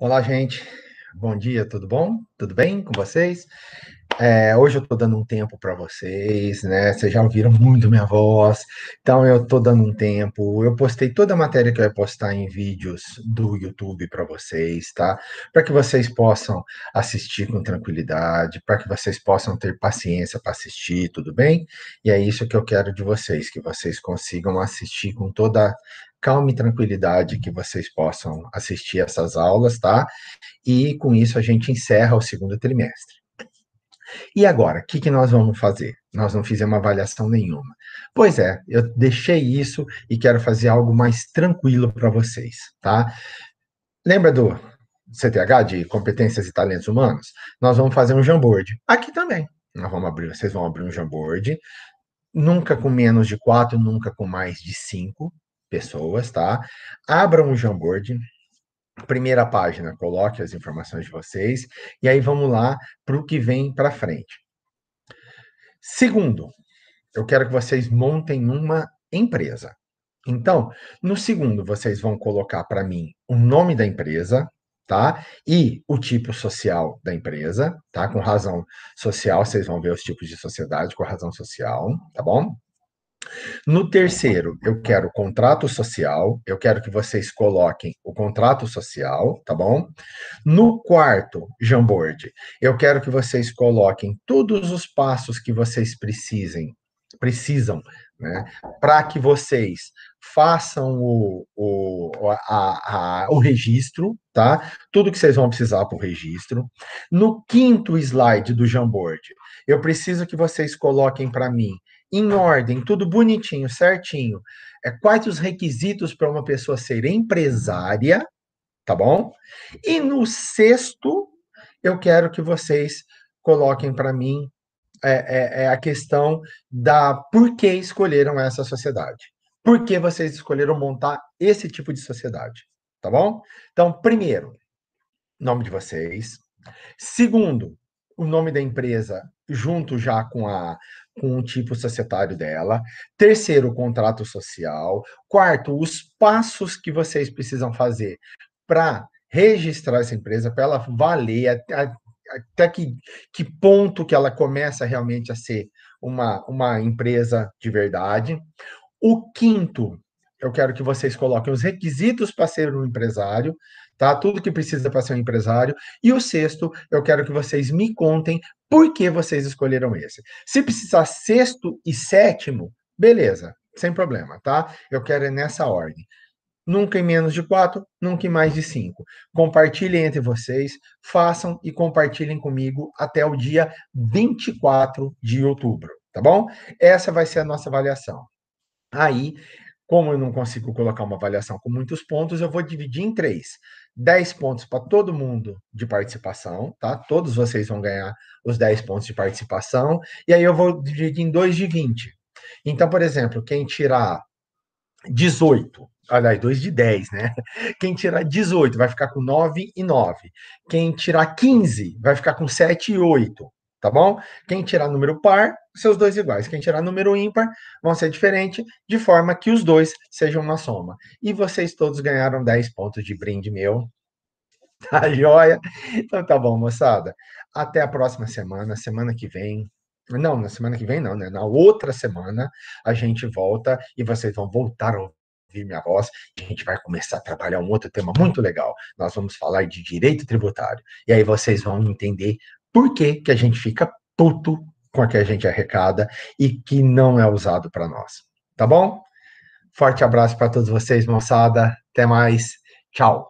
Olá, gente. Bom dia, tudo bom? Tudo bem com vocês? É, hoje eu estou dando um tempo para vocês, né? Vocês já ouviram muito minha voz, então eu estou dando um tempo. Eu postei toda a matéria que eu ia postar em vídeos do YouTube para vocês, tá? Para que vocês possam assistir com tranquilidade, para que vocês possam ter paciência para assistir, tudo bem? E é isso que eu quero de vocês, que vocês consigam assistir com toda calma e tranquilidade que vocês possam assistir essas aulas, tá? E com isso a gente encerra o segundo trimestre. E agora, o que, que nós vamos fazer? Nós não fizemos avaliação nenhuma. Pois é, eu deixei isso e quero fazer algo mais tranquilo para vocês, tá? Lembra do CTH, de competências e talentos humanos? Nós vamos fazer um Jamboard. Aqui também. Nós vamos abrir, vocês vão abrir um Jamboard, nunca com menos de quatro, nunca com mais de cinco, pessoas, tá? Abram o Jamboard, primeira página, coloque as informações de vocês, e aí vamos lá para o que vem para frente. Segundo, eu quero que vocês montem uma empresa. Então, no segundo, vocês vão colocar para mim o nome da empresa, tá? E o tipo social da empresa, tá? Com razão social, vocês vão ver os tipos de sociedade com razão social, tá bom? No terceiro, eu quero o contrato social, eu quero que vocês coloquem o contrato social, tá bom? No quarto, Jamboard, eu quero que vocês coloquem todos os passos que vocês precisem, precisam, né? Para que vocês façam o, o, a, a, o registro, tá? Tudo que vocês vão precisar para o registro. No quinto slide do Jamboard, eu preciso que vocês coloquem para mim em ordem, tudo bonitinho, certinho. É quais os requisitos para uma pessoa ser empresária, tá bom? E no sexto, eu quero que vocês coloquem para mim é, é, é a questão da por que escolheram essa sociedade. Por que vocês escolheram montar esse tipo de sociedade, tá bom? Então, primeiro, nome de vocês. Segundo, o nome da empresa junto já com a com o tipo societário dela. Terceiro, o contrato social. Quarto, os passos que vocês precisam fazer para registrar essa empresa, para ela valer, até que, que ponto que ela começa realmente a ser uma, uma empresa de verdade. O quinto, eu quero que vocês coloquem os requisitos para ser um empresário, tá? Tudo que precisa para ser um empresário. E o sexto, eu quero que vocês me contem por que vocês escolheram esse. Se precisar sexto e sétimo, beleza, sem problema, tá? Eu quero é nessa ordem. Nunca em menos de quatro, nunca em mais de cinco. Compartilhem entre vocês, façam e compartilhem comigo até o dia 24 de outubro, tá bom? Essa vai ser a nossa avaliação. Aí como eu não consigo colocar uma avaliação com muitos pontos, eu vou dividir em três. 10 pontos para todo mundo de participação, tá? Todos vocês vão ganhar os 10 pontos de participação. E aí eu vou dividir em 2 de 20. Então, por exemplo, quem tirar 18, aliás, 2 de 10, né? Quem tirar 18 vai ficar com 9 e 9. Quem tirar 15 vai ficar com 7 e 8, tá bom? Quem tirar número par seus dois iguais. Quem tirar número ímpar vão ser diferentes, de forma que os dois sejam uma soma. E vocês todos ganharam 10 pontos de brinde meu. Tá joia? Então tá bom, moçada. Até a próxima semana, semana que vem. Não, na semana que vem não, né? Na outra semana a gente volta e vocês vão voltar a ouvir minha voz e a gente vai começar a trabalhar um outro tema muito legal. Nós vamos falar de direito tributário. E aí vocês vão entender por que, que a gente fica puto com a que a gente arrecada e que não é usado para nós. Tá bom? Forte abraço para todos vocês, moçada. Até mais. Tchau.